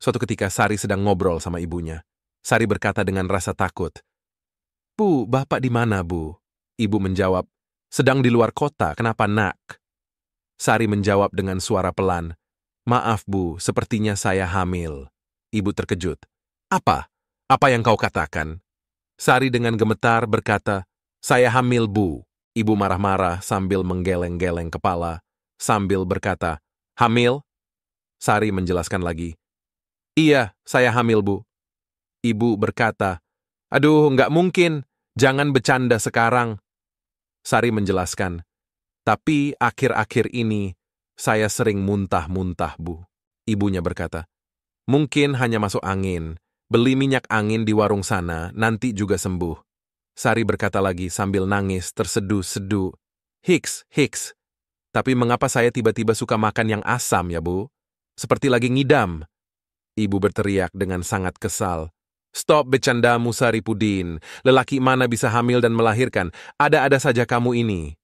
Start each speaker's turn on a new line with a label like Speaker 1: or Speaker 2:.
Speaker 1: Suatu ketika Sari sedang ngobrol sama ibunya. Sari berkata dengan rasa takut. Bu, bapak di mana, Bu? Ibu menjawab, sedang di luar kota, kenapa nak? Sari menjawab dengan suara pelan, maaf Bu, sepertinya saya hamil. Ibu terkejut. Apa? Apa yang kau katakan? Sari dengan gemetar berkata, saya hamil Bu. Ibu marah-marah sambil menggeleng-geleng kepala, sambil berkata, hamil? Sari menjelaskan lagi, Iya, saya hamil, Bu. Ibu berkata, Aduh, nggak mungkin. Jangan bercanda sekarang. Sari menjelaskan, Tapi akhir-akhir ini, saya sering muntah-muntah, Bu. Ibunya berkata, Mungkin hanya masuk angin. Beli minyak angin di warung sana, nanti juga sembuh. Sari berkata lagi sambil nangis, terseduh-seduh. Hicks, Hicks. Tapi mengapa saya tiba-tiba suka makan yang asam ya, Bu? Seperti lagi ngidam. Ibu berteriak dengan sangat kesal. Stop bercandamu Pudin. Lelaki mana bisa hamil dan melahirkan? Ada-ada saja kamu ini.